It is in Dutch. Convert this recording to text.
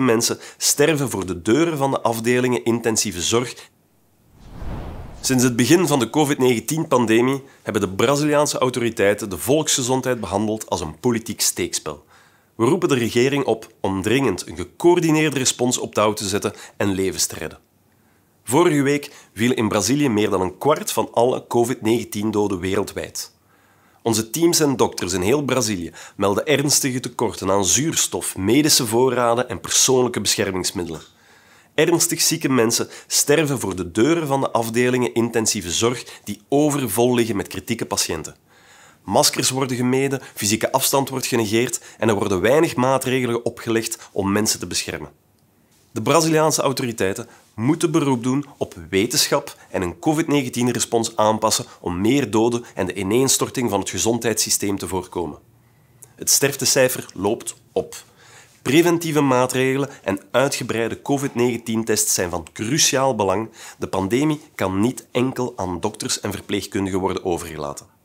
Mensen sterven voor de deuren van de afdelingen intensieve zorg. Sinds het begin van de COVID-19-pandemie hebben de Braziliaanse autoriteiten de volksgezondheid behandeld als een politiek steekspel. We roepen de regering op om dringend een gecoördineerde respons op touw te zetten en levens te redden. Vorige week viel in Brazilië meer dan een kwart van alle COVID-19-doden wereldwijd. Onze teams en dokters in heel Brazilië melden ernstige tekorten aan zuurstof, medische voorraden en persoonlijke beschermingsmiddelen. Ernstig zieke mensen sterven voor de deuren van de afdelingen intensieve zorg die overvol liggen met kritieke patiënten. Maskers worden gemeden, fysieke afstand wordt genegeerd en er worden weinig maatregelen opgelegd om mensen te beschermen. De Braziliaanse autoriteiten moeten beroep doen op wetenschap en een COVID-19-respons aanpassen om meer doden en de ineenstorting van het gezondheidssysteem te voorkomen. Het sterftecijfer loopt op. Preventieve maatregelen en uitgebreide COVID-19-tests zijn van cruciaal belang. De pandemie kan niet enkel aan dokters en verpleegkundigen worden overgelaten.